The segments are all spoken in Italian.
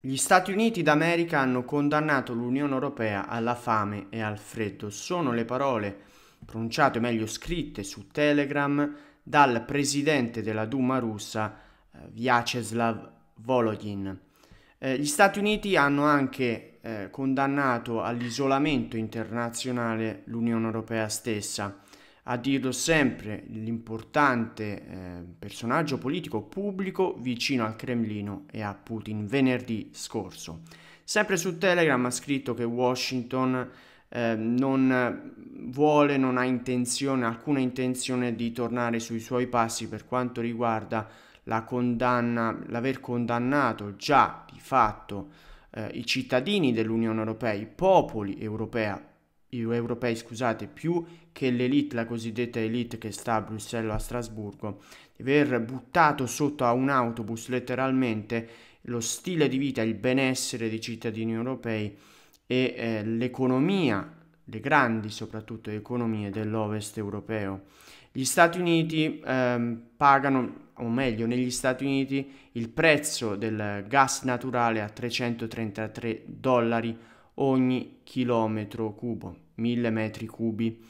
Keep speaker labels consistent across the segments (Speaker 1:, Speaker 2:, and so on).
Speaker 1: Gli Stati Uniti d'America hanno condannato l'Unione Europea alla fame e al freddo. Sono le parole pronunciate, o meglio scritte, su Telegram dal presidente della Duma russa eh, Vyacheslav Volodin. Eh, gli Stati Uniti hanno anche eh, condannato all'isolamento internazionale l'Unione Europea stessa a dirlo sempre l'importante eh, personaggio politico pubblico vicino al Cremlino e a Putin venerdì scorso. Sempre su Telegram ha scritto che Washington eh, non vuole, non ha intenzione, alcuna intenzione di tornare sui suoi passi per quanto riguarda la condanna, l'aver condannato già di fatto eh, i cittadini dell'Unione Europea, i popoli europei europei, scusate, più che l'elite, la cosiddetta elite che sta a Bruxelles o a Strasburgo, di aver buttato sotto a un autobus letteralmente lo stile di vita, il benessere dei cittadini europei e eh, l'economia, le grandi soprattutto economie dell'ovest europeo. Gli Stati Uniti eh, pagano, o meglio, negli Stati Uniti il prezzo del gas naturale a 333 dollari ogni chilometro cubo, 1000 metri cubi.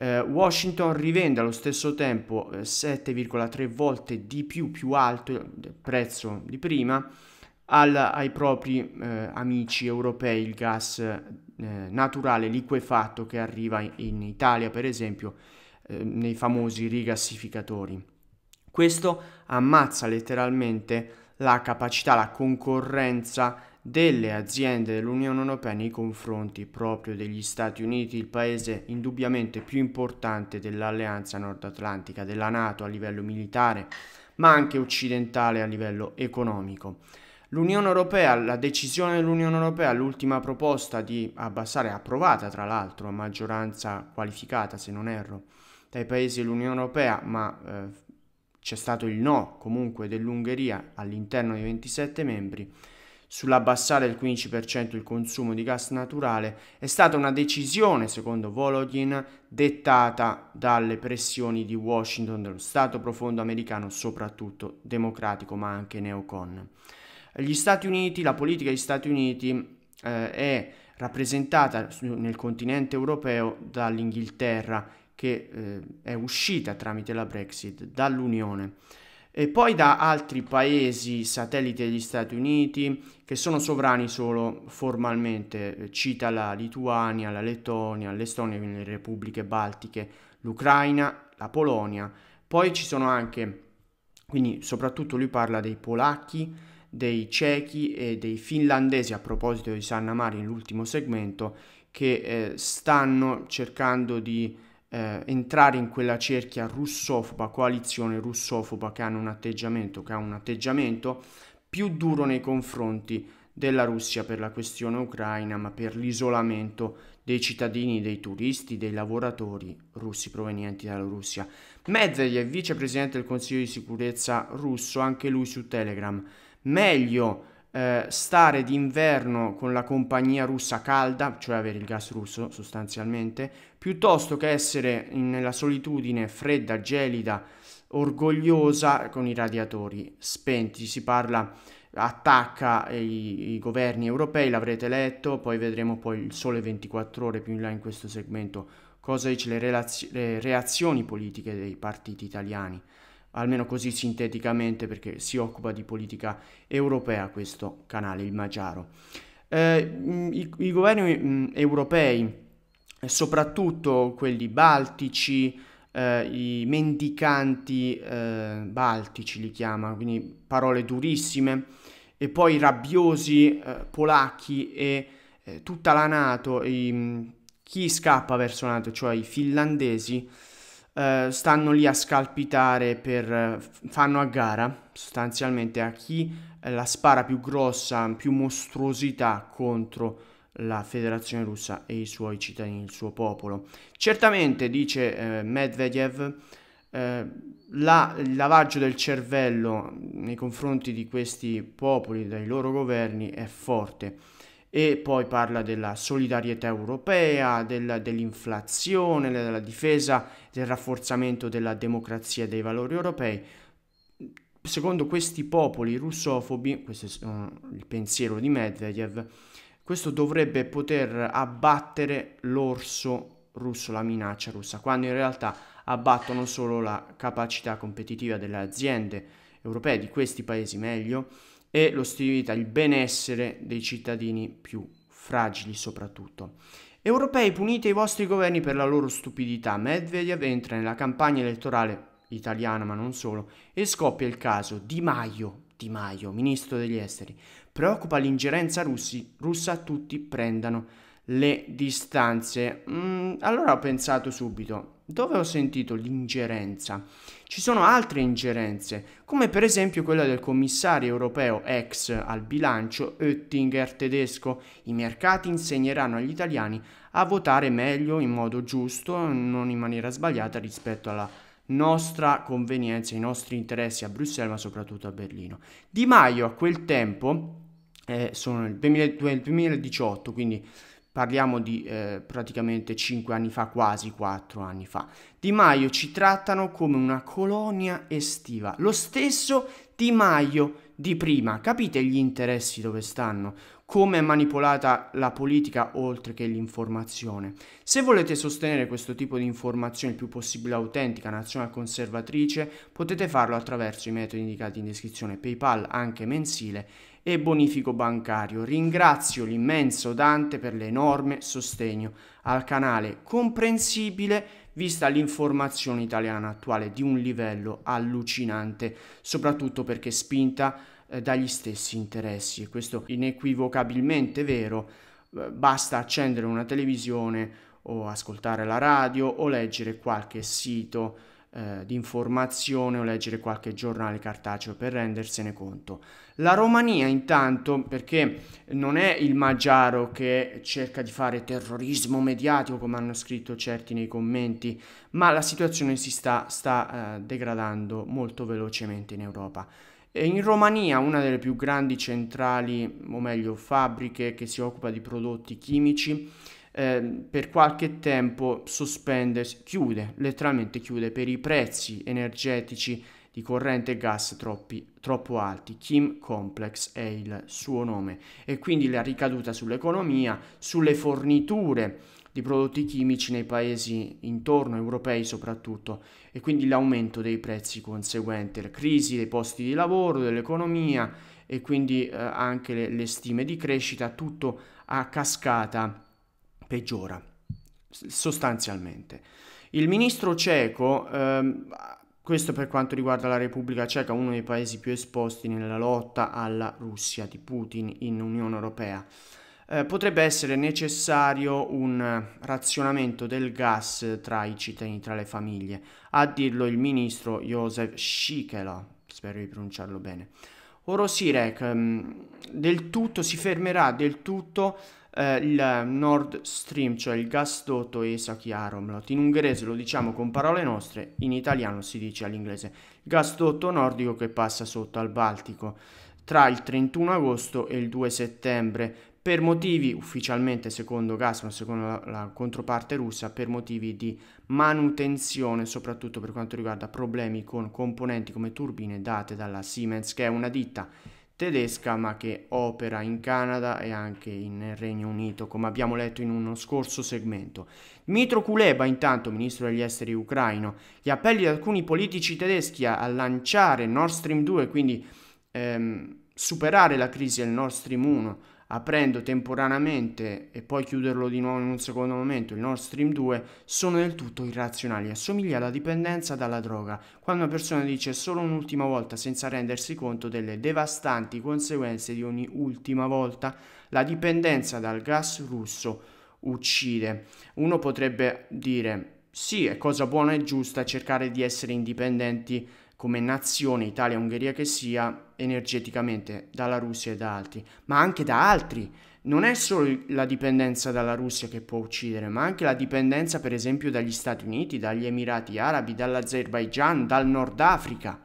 Speaker 1: Eh, Washington rivende allo stesso tempo 7,3 eh, volte di più, più alto del prezzo di prima, al, ai propri eh, amici europei il gas eh, naturale liquefatto che arriva in, in Italia, per esempio, eh, nei famosi rigassificatori. Questo ammazza letteralmente la capacità, la concorrenza delle aziende dell'Unione Europea nei confronti proprio degli Stati Uniti, il paese indubbiamente più importante dell'alleanza nord-atlantica, della Nato a livello militare, ma anche occidentale a livello economico. L'Unione Europea, la decisione dell'Unione Europea, l'ultima proposta di abbassare, approvata tra l'altro a maggioranza qualificata se non erro, dai paesi dell'Unione Europea, ma eh, c'è stato il no comunque dell'Ungheria all'interno dei 27 membri, sull'abbassare del 15% il consumo di gas naturale, è stata una decisione, secondo Volodin, dettata dalle pressioni di Washington, dello Stato profondo americano, soprattutto democratico, ma anche neocon. Gli Stati Uniti, la politica degli Stati Uniti eh, è rappresentata nel continente europeo dall'Inghilterra che eh, è uscita tramite la Brexit dall'Unione e poi da altri paesi satelliti degli Stati Uniti che sono sovrani solo formalmente, eh, cita la Lituania, la Lettonia, l'Estonia, le repubbliche baltiche, l'Ucraina, la Polonia. Poi ci sono anche, quindi soprattutto lui parla dei polacchi, dei cechi e dei finlandesi a proposito di Sanna Marin, l'ultimo segmento, che eh, stanno cercando di eh, entrare in quella cerchia russofoba, coalizione russofoba che hanno un atteggiamento, che ha un atteggiamento più duro nei confronti della Russia per la questione ucraina, ma per l'isolamento dei cittadini, dei turisti, dei lavoratori russi provenienti dalla Russia. Medvedev, vicepresidente del Consiglio di sicurezza russo, anche lui su Telegram. Meglio eh, stare d'inverno con la compagnia russa calda, cioè avere il gas russo sostanzialmente, piuttosto che essere in, nella solitudine fredda, gelida, orgogliosa con i radiatori spenti. Si parla attacca i, i, governi europei, l'avrete letto, poi vedremo poi il sole 24 ore più in là in questo segmento cosa dice le, relaz- le reazioni politiche dei partiti italiani almeno così sinteticamente perché si occupa di politica europea questo canale, il Magiaro. Eh, i, i, governi mh, mm, europei, soprattutto quelli baltici, eh, i mendicanti eh, baltici li chiama, quindi parole durissime, e poi i rabbiosi eh, polacchi e eh, tutta la Nato, i, mm, chi scappa verso la Nato, cioè i finlandesi, eh, stanno lì a scalpitare per eh, fanno a gara sostanzialmente a chi eh, la spara più grossa, più mostruosità contro la federazione russa e i suoi cittadini, il suo popolo. Certamente, dice eh, Medvedev, la, il lavaggio del cervello nei confronti di questi popoli, dai loro governi, è forte e poi parla della solidarietà europea, del, dell'inflazione, della difesa, del rafforzamento della democrazia e dei valori europei. Secondo questi popoli russofobi, questo è eh, il pensiero di Medvedev, questo dovrebbe poter abbattere l'orso russo, la minaccia russa, quando in realtà abbattono solo la capacità competitiva delle aziende europee, di questi paesi meglio, e lo stile di vita, il benessere dei cittadini più fragili soprattutto. Europei punite i vostri governi per la loro stupidità. Medvedev entra nella campagna elettorale italiana, ma non solo, e scoppia il caso Di Maio, Di Maio, ministro degli esteri. Preoccupa l'ingerenza russi, russa tutti prendano le distanze. Mm, allora ho pensato subito, dove ho sentito l'ingerenza? Ci sono altre ingerenze, come per esempio quella del commissario europeo ex al bilancio Oettinger tedesco. I mercati insegneranno agli italiani a votare meglio, in modo giusto, non in maniera sbagliata rispetto alla nostra convenienza, ai nostri interessi a Bruxelles, ma soprattutto a Berlino. Di Maio a quel tempo, eh, sono nel 2018, quindi parliamo di eh, praticamente 5 anni fa, quasi 4 anni fa. Di Maio ci trattano come una colonia estiva, lo stesso Di Maio di prima, capite gli interessi dove stanno? Come è manipolata la politica oltre che l'informazione. Se volete sostenere questo tipo di informazione il più possibile autentica, nazionale conservatrice, potete farlo attraverso i metodi indicati in descrizione PayPal, anche mensile, e bonifico bancario. Ringrazio l'immenso Dante per l'enorme sostegno al canale, comprensibile vista l'informazione italiana attuale di un livello allucinante, soprattutto perché spinta eh, dagli stessi interessi. E questo inequivocabilmente vero, eh, basta accendere una televisione o ascoltare la radio o leggere qualche sito eh, di informazione o leggere qualche giornale cartaceo per rendersene conto. La Romania intanto, perché non è il Maggiaro che cerca di fare terrorismo mediatico come hanno scritto certi nei commenti, ma la situazione si sta, sta eh, degradando molto velocemente in Europa. In Romania una delle più grandi centrali, o meglio fabbriche che si occupa di prodotti chimici, Ehm, per qualche tempo sospende, chiude, letteralmente chiude per i prezzi energetici di corrente e gas troppi, troppo alti. Kim Complex è il suo nome e quindi la ricaduta sull'economia, sulle forniture di prodotti chimici nei paesi intorno, europei soprattutto, e quindi l'aumento dei prezzi conseguente, la crisi dei posti di lavoro, dell'economia e quindi eh, anche le, le stime di crescita, tutto a cascata peggiora sostanzialmente. Il ministro ceco, ehm, questo per quanto riguarda la Repubblica Ceca, uno dei paesi più esposti nella lotta alla Russia di Putin in Unione Europea, eh, potrebbe essere necessario un razionamento del gas tra i cittadini, tra le famiglie. A dirlo il ministro Josef Schikela, spero di pronunciarlo bene. Orosirek ehm, del tutto si fermerà del tutto eh, il Nord Stream, cioè il gasdotto Esakiaromlot. In ungherese lo diciamo con parole nostre, in italiano si dice all'inglese gasdotto nordico che passa sotto al Baltico tra il 31 agosto e il 2 settembre per motivi ufficialmente secondo Gazprom, secondo la, la controparte russa, per motivi di manutenzione, soprattutto per quanto riguarda problemi con componenti come turbine date dalla Siemens, che è una ditta tedesca ma che opera in Canada e anche in Regno Unito, come abbiamo letto in uno scorso segmento. Mitro Kuleba, intanto ministro degli esteri ucraino, gli appelli di alcuni politici tedeschi a, lanciare Nord Stream 2, quindi ehm, superare la crisi del Nord Stream 1 aprendo temporaneamente e poi chiuderlo di nuovo in un secondo momento il Nord Stream 2 sono del tutto irrazionali, assomiglia alla dipendenza dalla droga, quando una persona dice solo un'ultima volta senza rendersi conto delle devastanti conseguenze di ogni ultima volta, la dipendenza dal gas russo uccide. Uno potrebbe dire sì, è cosa buona e giusta cercare di essere indipendenti come nazione, Italia e Ungheria che sia, energeticamente dalla Russia e da altri, ma anche da altri. Non è solo la dipendenza dalla Russia che può uccidere, ma anche la dipendenza per esempio dagli Stati Uniti, dagli Emirati Arabi, dall'Azerbaigian, dal Nord Africa.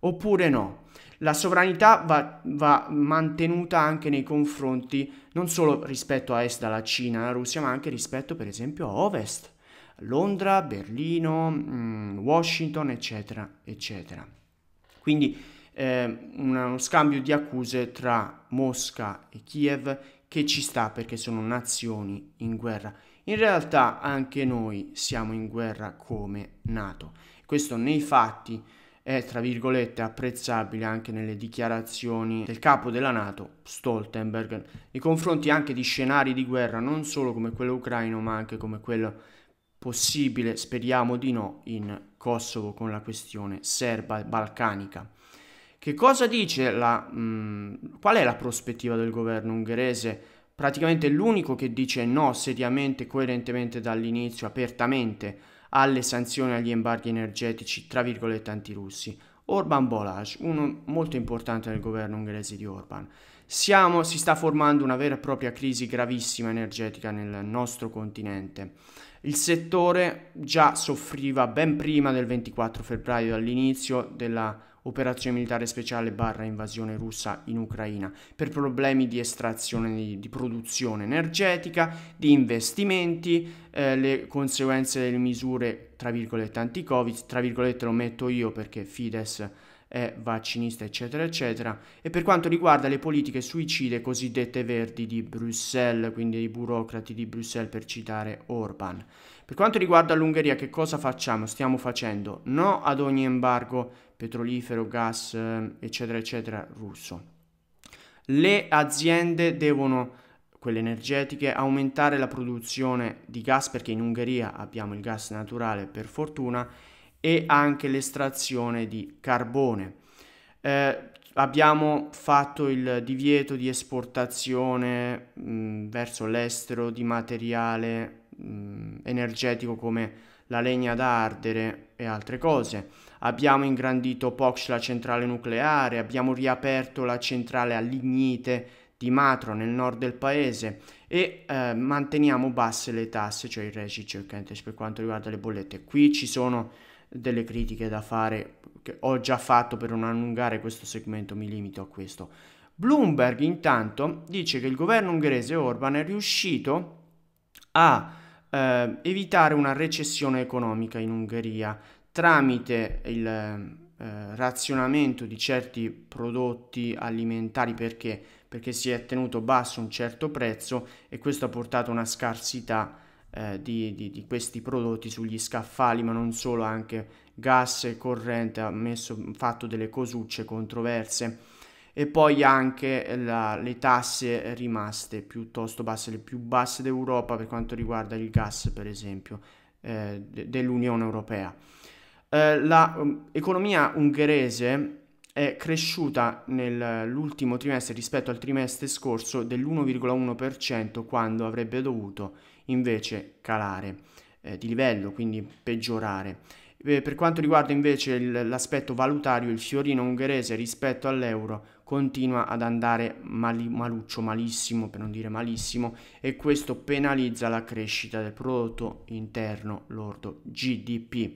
Speaker 1: Oppure no, la sovranità va, va, mantenuta anche nei confronti non solo rispetto a est dalla Cina, alla Russia, ma anche rispetto per esempio a ovest Londra, Berlino, mm, Washington, eccetera, eccetera. Quindi eh, uno scambio di accuse tra Mosca e Kiev che ci sta perché sono nazioni in guerra. In realtà anche noi siamo in guerra come Nato. Questo nei fatti è tra virgolette apprezzabile anche nelle dichiarazioni del capo della Nato Stoltenberg nei confronti anche di scenari di guerra non solo come quello ucraino ma anche come quello possibile, speriamo di no, in Kosovo con la questione serba-balcanica. Che cosa dice la... Mh, mm, qual è la prospettiva del governo ungherese? Praticamente l'unico che dice no seriamente, coerentemente dall'inizio, apertamente, alle sanzioni agli embarghi energetici, tra virgolette, antirussi. Orban Bolaj, uno molto importante del governo ungherese di Orban. Siamo, si sta formando una vera e propria crisi gravissima energetica nel nostro continente. Il settore già soffriva ben prima del 24 febbraio dall'inizio della operazione militare speciale barra invasione russa in Ucraina per problemi di estrazione di, di produzione energetica, di investimenti, eh, le conseguenze delle misure tra virgolette anti-covid, tra virgolette lo metto io perché Fides è vaccinista, eccetera, eccetera. E per quanto riguarda le politiche suicide cosiddette verdi di Bruxelles, quindi i burocrati di Bruxelles per citare Orban. Per quanto riguarda l'Ungheria, che cosa facciamo? Stiamo facendo no ad ogni embargo petrolifero, gas, eh, eccetera, eccetera, russo. Le aziende devono quelle energetiche, aumentare la produzione di gas perché in Ungheria abbiamo il gas naturale per fortuna e anche l'estrazione di carbone. Eh, abbiamo fatto il divieto di esportazione mh, mm, verso l'estero di materiale mh, mm, energetico come la legna da ardere e altre cose. Abbiamo ingrandito POX la centrale nucleare, abbiamo riaperto la centrale a lignite di Matro nel nord del paese e eh, manteniamo basse le tasse, cioè il resi circentes cioè, per quanto riguarda le bollette. Qui ci sono delle critiche da fare che ho già fatto per non allungare questo segmento, mi limito a questo. Bloomberg intanto dice che il governo ungherese Orban è riuscito a eh, evitare una recessione economica in Ungheria tramite il eh, razionamento di certi prodotti alimentari perché perché si è tenuto basso un certo prezzo e questo ha portato a una scarsità eh, di, di, di, questi prodotti sugli scaffali, ma non solo, anche gas e corrente ha messo, fatto delle cosucce controverse e poi anche la, le tasse rimaste piuttosto basse, le più basse d'Europa per quanto riguarda il gas per esempio eh, dell'Unione Europea. Eh, L'economia um, ungherese è cresciuta nell'ultimo trimestre rispetto al trimestre scorso dell'1,1% quando avrebbe dovuto invece calare eh, di livello, quindi peggiorare. Eh, per quanto riguarda invece l'aspetto valutario, il fiorino ungherese rispetto all'euro continua ad andare mali, maluccio, malissimo, per non dire malissimo, e questo penalizza la crescita del prodotto interno lordo GDP.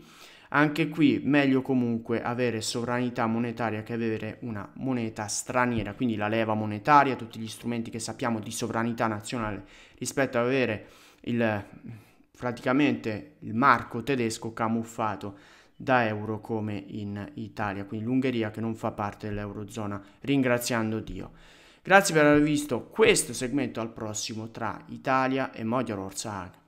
Speaker 1: Anche qui meglio comunque avere sovranità monetaria che avere una moneta straniera, quindi la leva monetaria, tutti gli strumenti che sappiamo di sovranità nazionale rispetto ad avere il, praticamente il marco tedesco camuffato da euro come in Italia, quindi l'Ungheria che non fa parte dell'Eurozona, ringraziando Dio. Grazie per aver visto questo segmento, al prossimo tra Italia e Magyarország.